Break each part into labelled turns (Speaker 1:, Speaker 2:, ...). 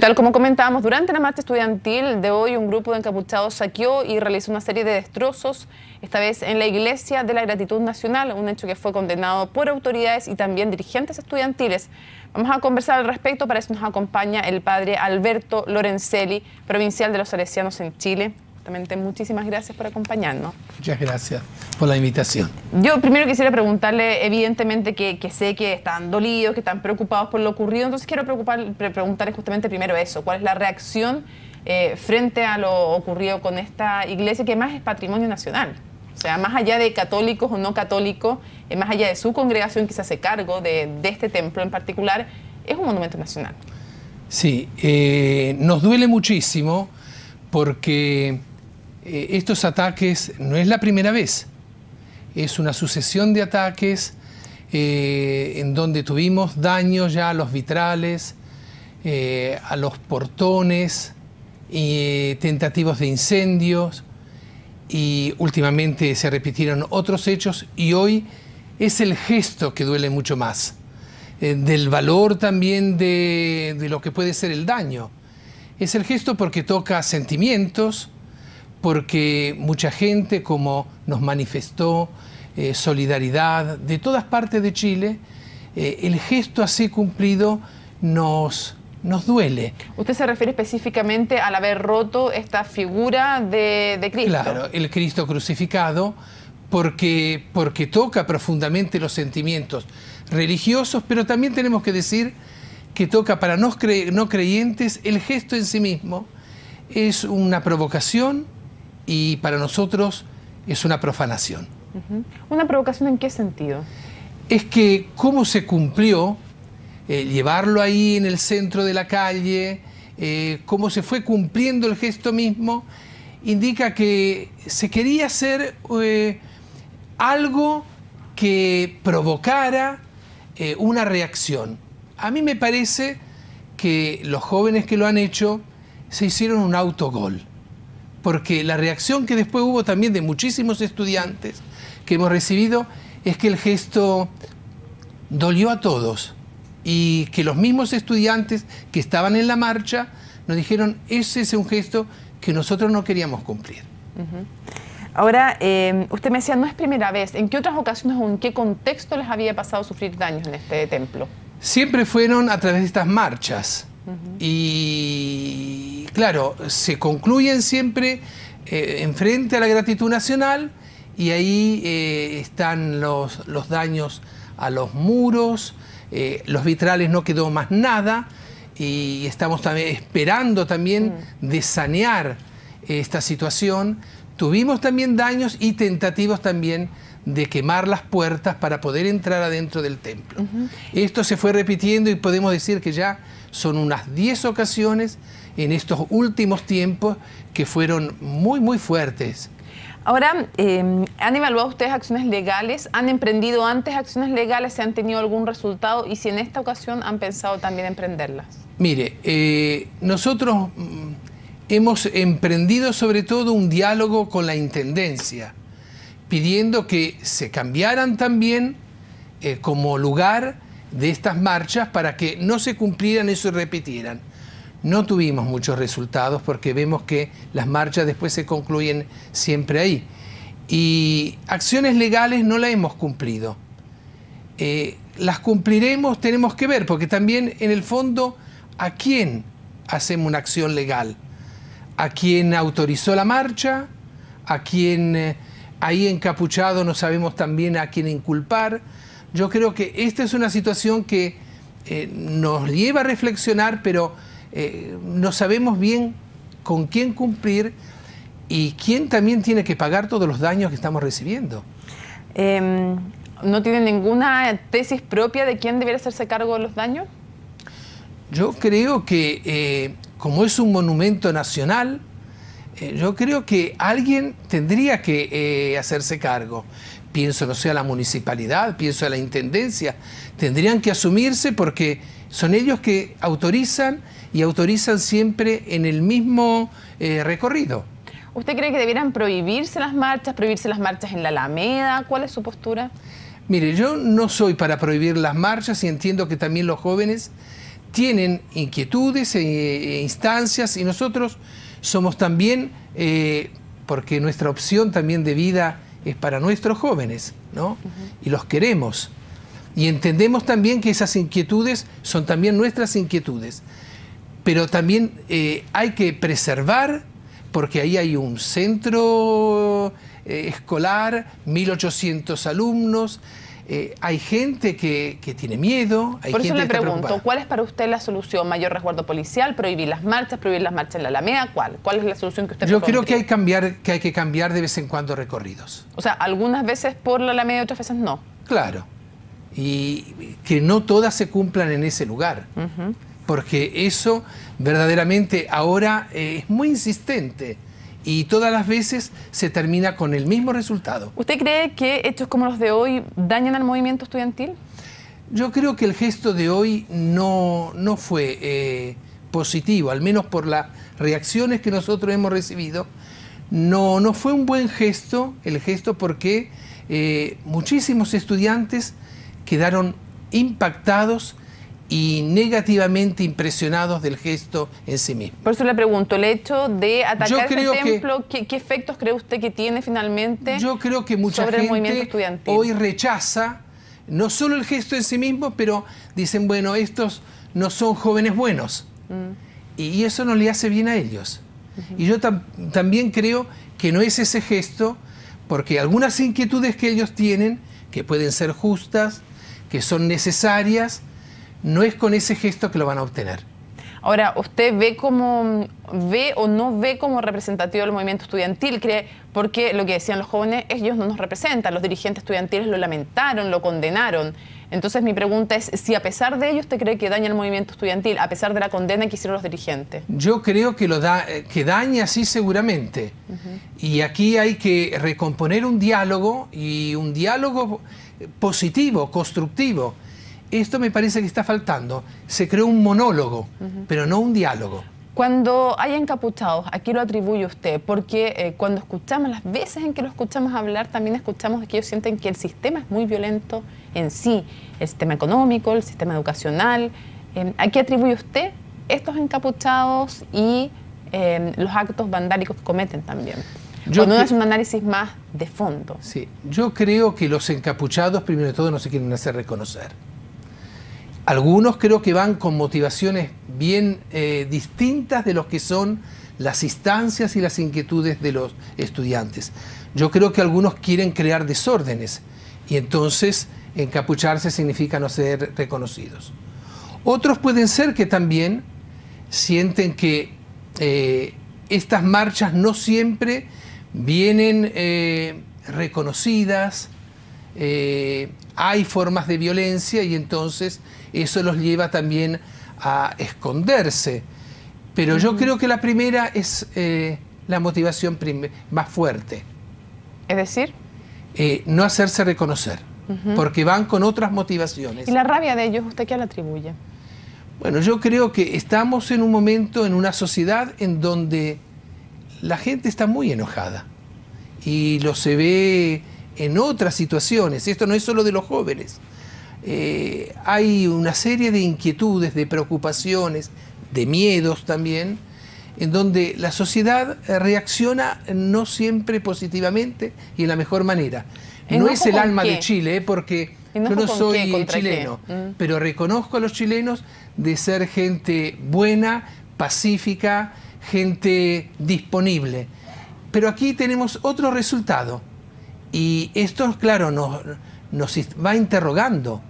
Speaker 1: tal como comentábamos, durante la marcha estudiantil de hoy, un grupo de encapuchados saqueó y realizó una serie de destrozos, esta vez en la Iglesia de la Gratitud Nacional, un hecho que fue condenado por autoridades y también dirigentes estudiantiles. Vamos a conversar al respecto, para eso nos acompaña el padre Alberto Lorenzelli, provincial de los Salesianos en Chile. Muchísimas gracias por acompañarnos.
Speaker 2: Muchas gracias por la invitación.
Speaker 1: Yo primero quisiera preguntarle, evidentemente, que, sé que están dolidos, que están preocupados por lo ocurrido. Entonces quiero preguntarle justamente primero eso. ¿Cuál es la reacción eh, frente a lo ocurrido con esta iglesia que más es patrimonio nacional? O sea, más allá de católicos o no católicos, eh, más allá de su congregación que se hace cargo de, este templo en particular, es un monumento nacional.
Speaker 2: Sí, eh, nos duele muchísimo porque eh, estos ataques no es la primera vez, es una sucesión de ataques eh, en donde tuvimos daños ya a los vitrales, eh, a los portones, y tentativos de incendios y últimamente se repitieron otros hechos y hoy es el gesto que duele mucho más, del valor también de, lo que puede ser el daño. Es el gesto porque toca sentimientos, porque mucha gente, como nos manifestó eh, Solidaridad de todas partes de Chile, eh, el gesto así cumplido nos, nos duele.
Speaker 1: Usted se refiere específicamente al haber roto esta figura de, Cristo. Claro,
Speaker 2: el Cristo crucificado, porque, porque toca profundamente los sentimientos religiosos, pero también tenemos que decir que toca para no creyentes el gesto en sí mismo. Es una provocación, y para nosotros es una profanación.
Speaker 1: ¿Una provocación en qué sentido?
Speaker 2: Es que cómo se cumplió eh, llevarlo ahí en el centro de la calle, eh, cómo se fue cumpliendo el gesto mismo, indica que se quería hacer eh, algo que provocara una reacción. A mí me parece que los jóvenes que lo han hecho se hicieron un autogol porque la reacción que después hubo también de muchísimos estudiantes que hemos recibido es que el gesto dolió a todos y que los mismos estudiantes que estaban en la marcha nos dijeron, ese es un gesto que nosotros no queríamos cumplir.
Speaker 1: Ahora, em, usted me decía, no es primera vez. ¿En qué otras ocasiones o en qué contexto les había pasado sufrir daños en este templo?
Speaker 2: Siempre fueron a través de estas marchas. Y claro, se concluyen siempre eh, enfrente a la gratitud nacional y ahí eh, están los, daños a los muros, eh, los vitrales no quedó más nada y estamos también esperando también mm. de sanear esta situación. Tuvimos también daños y tentativos también de quemar las puertas para poder entrar adentro del templo. Esto se fue repitiendo y podemos decir que ya son unas 10 ocasiones en estos últimos tiempos que fueron muy, muy fuertes.
Speaker 1: Ahora, em, ¿han evaluado ustedes acciones legales? ¿Han emprendido antes acciones legales? ¿Se han tenido algún resultado? Y si en esta ocasión han pensado también emprenderlas.
Speaker 2: Mire, eh, nosotros mm, hemos emprendido sobre todo un diálogo con la Intendencia, pidiendo que se cambiaran también eh, como lugar de estas marchas para que no se cumplieran y se repitieran. No tuvimos muchos resultados porque vemos que las marchas después se concluyen siempre ahí. Y acciones legales no las hemos cumplido. Eh, las cumpliremos, tenemos que ver, porque también en el fondo, ¿a quién hacemos una acción legal? ¿A quién autorizó la marcha? ¿A quién eh, ahí encapuchado no sabemos también a quién inculpar? yo creo que esta es una situación que eh, nos lleva a reflexionar, pero eh, no sabemos bien con quién cumplir y quién también tiene que
Speaker 1: pagar todos los daños que estamos recibiendo.
Speaker 2: Em,
Speaker 1: ¿No tiene ninguna tesis propia de quién debería hacerse cargo de los daños?
Speaker 2: Yo creo que, eh, como es un monumento nacional, yo creo que alguien tendría que hacerse cargo pienso, no sé, a la municipalidad, pienso a la intendencia, tendrían que asumirse porque son ellos que autorizan y autorizan siempre en el mismo eh, recorrido.
Speaker 1: ¿Usted cree que debieran prohibirse las marchas, prohibirse las marchas en la Alameda? ¿Cuál es su postura?
Speaker 2: Mire, yo no soy para prohibir las marchas y entiendo que también los jóvenes tienen inquietudes e, e instancias y nosotros somos también, eh, porque nuestra opción también de vida es para nuestros jóvenes, ¿no? Y los queremos. Y entendemos también que esas inquietudes son también nuestras inquietudes. Pero también eh, hay que preservar, porque ahí hay un centro eh, escolar, 1.800 alumnos, eh, hay gente que, que, tiene miedo. Hay Por eso le pregunto,
Speaker 1: ¿cuál es para usted la solución? ¿Mayor resguardo policial? ¿Prohibir las marchas? ¿Prohibir las marchas en la Alameda? ¿Cuál? ¿Cuál es la solución que usted Yo creo que
Speaker 2: hay, cambiar, que hay que cambiar de vez en cuando recorridos.
Speaker 1: O sea, algunas veces por la Alameda y otras veces no.
Speaker 2: Claro. Y que no todas se cumplan en ese lugar. Porque eso verdaderamente ahora eh, es muy insistente y todas las veces se termina con el mismo resultado.
Speaker 1: ¿Usted cree que hechos como los de hoy dañan al movimiento estudiantil?
Speaker 2: Yo creo que el gesto de hoy no, fue eh, positivo, al menos por las reacciones que nosotros hemos recibido. No, no fue un buen gesto el gesto porque eh, muchísimos estudiantes quedaron impactados y negativamente impresionados del gesto en sí mismo.
Speaker 1: Por eso le pregunto, el hecho de atacar este templo, ¿qué, efectos cree usted que tiene finalmente? Yo creo
Speaker 2: que mucha gente hoy rechaza no solo el gesto en sí mismo, pero dicen, bueno, estos no son jóvenes buenos. Mm. Y, eso no le hace bien a ellos. Y yo también creo que no es ese gesto, porque algunas inquietudes que ellos tienen, que pueden ser justas, que son necesarias, no es con ese gesto que lo van a obtener.
Speaker 1: Ahora, ¿usted ve como ve o no ve como representativo del movimiento estudiantil? ¿Cree? Porque lo que decían los jóvenes, ellos no nos representan, los dirigentes estudiantiles lo lamentaron, lo condenaron. Entonces mi pregunta es si a pesar de ello usted cree que daña el movimiento estudiantil, a pesar de la condena que hicieron los dirigentes.
Speaker 2: Yo creo que, lo da, eh, que daña, sí, seguramente. Y aquí hay que recomponer un diálogo y un diálogo positivo, constructivo esto me parece que está faltando. Se creó un monólogo, pero no un diálogo.
Speaker 1: Cuando hay encapuchados, aquí lo atribuye usted, porque eh, cuando escuchamos, las veces en que lo escuchamos hablar, también escuchamos que ellos sienten que el sistema es muy violento en sí, el sistema económico, el sistema educacional. Em, ¿A qué atribuye usted estos encapuchados y em, los actos vandálicos que cometen también? Yo no es un análisis más de fondo. Sí,
Speaker 2: yo creo que los encapuchados, primero de todo, no se quieren hacer reconocer. Algunos creo que van con motivaciones bien eh, distintas de los que son las instancias y las inquietudes de los estudiantes. Yo creo que algunos quieren crear desórdenes y entonces encapucharse significa no ser reconocidos. Otros pueden ser que también sienten que eh, estas marchas no siempre vienen eh, reconocidas, hay formas de violencia y entonces eso los lleva también a esconderse. Pero yo creo que la primera es eh, la motivación más fuerte. Es decir, eh, no hacerse reconocer, porque van con otras motivaciones. ¿Y la
Speaker 1: rabia de ellos, usted qué la atribuye?
Speaker 2: Bueno, yo creo que estamos en un momento, en una sociedad en donde la gente está muy enojada y lo se ve en otras situaciones. Esto no es solo de los jóvenes. Eh, hay una serie de inquietudes, de preocupaciones, de miedos también, en donde la sociedad reacciona no siempre positivamente y en la mejor manera. no es el alma de Chile, ¿eh? porque yo no soy chileno, mm. pero reconozco a los chilenos de ser gente buena, pacífica, gente disponible. Pero aquí tenemos otro resultado. Y esto, claro, nos va interrogando.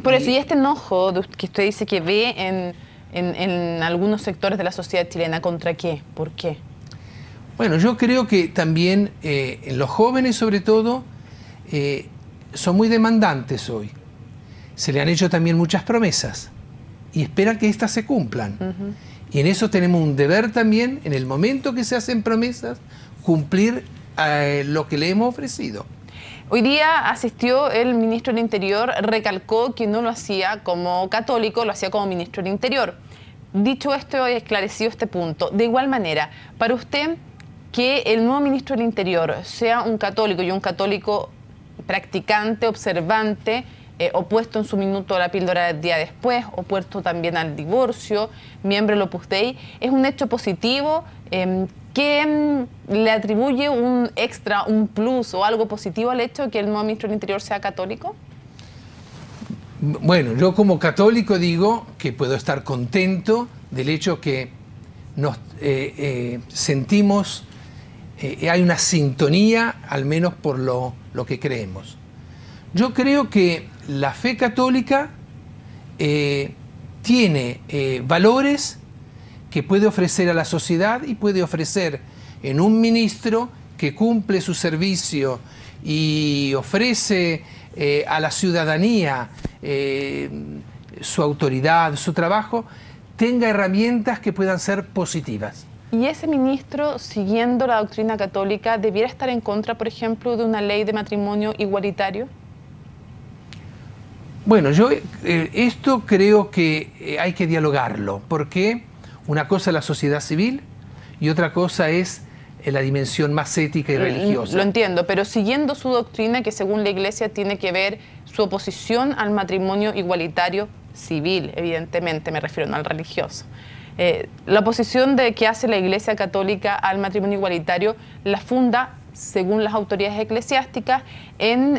Speaker 1: Por eso, y este enojo que usted dice que ve en, algunos sectores de la sociedad chilena, ¿contra qué? ¿Por qué?
Speaker 2: Bueno, yo creo que también eh, los jóvenes, sobre todo, eh, son muy demandantes hoy. Se le han hecho también muchas promesas y esperan que éstas se cumplan. Y en eso tenemos un deber también, en el momento que se hacen promesas, cumplir eh, lo que le hemos ofrecido.
Speaker 1: Hoy día asistió el ministro del Interior, recalcó que no lo hacía como católico, lo hacía como ministro del Interior. Dicho esto, he esclarecido este punto. De igual manera, para usted que el nuevo ministro del Interior sea un católico y un católico practicante, observante, eh, opuesto en su minuto a la píldora del día después, opuesto también al divorcio, miembro del Opus Dei, es un hecho positivo em, ¿Qué mm, le atribuye un extra, un plus o algo positivo al hecho de que el nuevo ministro del Interior sea católico?
Speaker 2: Bueno, yo como católico digo que puedo estar contento del hecho que nos eh, eh, sentimos, eh, hay una sintonía, al menos por lo, lo, que creemos. Yo creo que la fe católica tiene valores que puede ofrecer a la sociedad y puede ofrecer en un ministro que cumple su servicio y ofrece eh, a la ciudadanía eh, su autoridad, su trabajo, tenga herramientas que puedan ser positivas.
Speaker 1: ¿Y ese ministro, siguiendo la doctrina católica, debiera estar en contra, por ejemplo, de una ley de matrimonio igualitario?
Speaker 2: Bueno, yo eh, esto creo que hay que dialogarlo, porque una cosa es la sociedad civil y otra cosa es eh, la dimensión más ética y mm, religiosa. Lo
Speaker 1: entiendo, pero siguiendo su doctrina que según la Iglesia tiene que ver su oposición al matrimonio igualitario civil, evidentemente, me refiero al religioso. Eh, la oposición de que hace la Iglesia Católica al matrimonio igualitario la funda, según las autoridades eclesiásticas, em,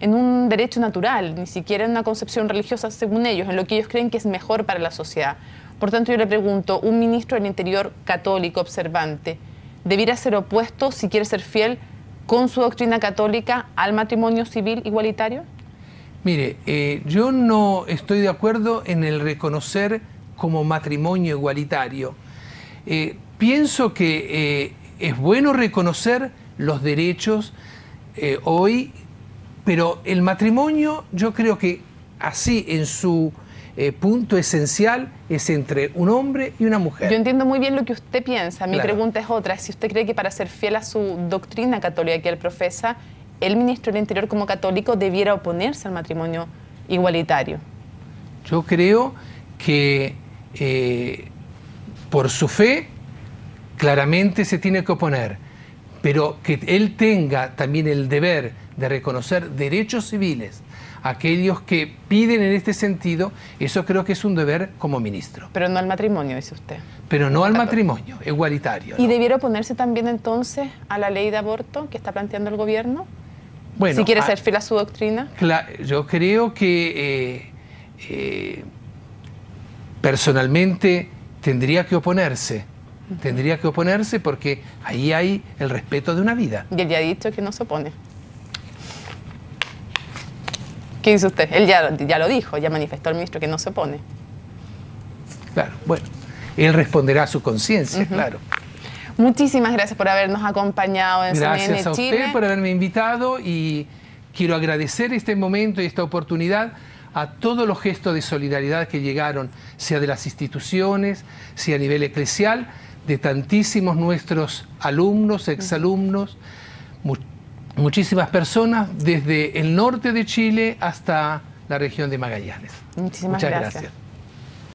Speaker 1: en un derecho natural, ni siquiera en una concepción religiosa, según ellos, en lo que ellos creen que es mejor para la sociedad. Por tanto, yo le pregunto, ¿un ministro del Interior católico observante debiera ser opuesto si quiere ser fiel con su doctrina católica al matrimonio civil igualitario?
Speaker 2: Mire, eh, yo no estoy de acuerdo en el reconocer como matrimonio igualitario. Eh, pienso que eh, es bueno reconocer los derechos hoy, pero el matrimonio yo creo que así en su eh, punto esencial es entre un hombre y una mujer. Yo
Speaker 1: entiendo muy bien lo que usted piensa. Mi pregunta es otra. Si usted cree que para ser fiel a su doctrina católica que él profesa, el ministro del Interior como católico debiera oponerse al matrimonio igualitario.
Speaker 2: Yo creo que eh, por su fe claramente se tiene que oponer, pero que él tenga también el deber de reconocer derechos civiles, aquellos que piden en este sentido, eso creo que es un deber como ministro. Pero no al matrimonio, dice usted. Pero no al matrimonio, igualitario. ¿Y
Speaker 1: debiera oponerse también entonces a la ley de aborto que está planteando el gobierno?
Speaker 2: Bueno, si quiere ser
Speaker 1: fiel a su doctrina.
Speaker 2: Yo creo que eh, eh, personalmente tendría que oponerse. Tendría que oponerse porque ahí hay el respeto de una vida.
Speaker 1: Y él ya ha dicho que no se opone. ¿Qué dice usted? Él ya, ya lo dijo, ya manifestó el ministro que no se opone.
Speaker 2: Claro, bueno, él responderá a su
Speaker 1: conciencia, claro. Muchísimas gracias por habernos acompañado en gracias a usted por
Speaker 2: haberme invitado y quiero agradecer este momento y esta oportunidad a todos los gestos de solidaridad que llegaron, sea de las instituciones, sea a nivel eclesial, de tantísimos nuestros alumnos, exalumnos, muchísimas personas desde el norte de Chile hasta la región de Magallanes. Muchísimas Muchas gracias.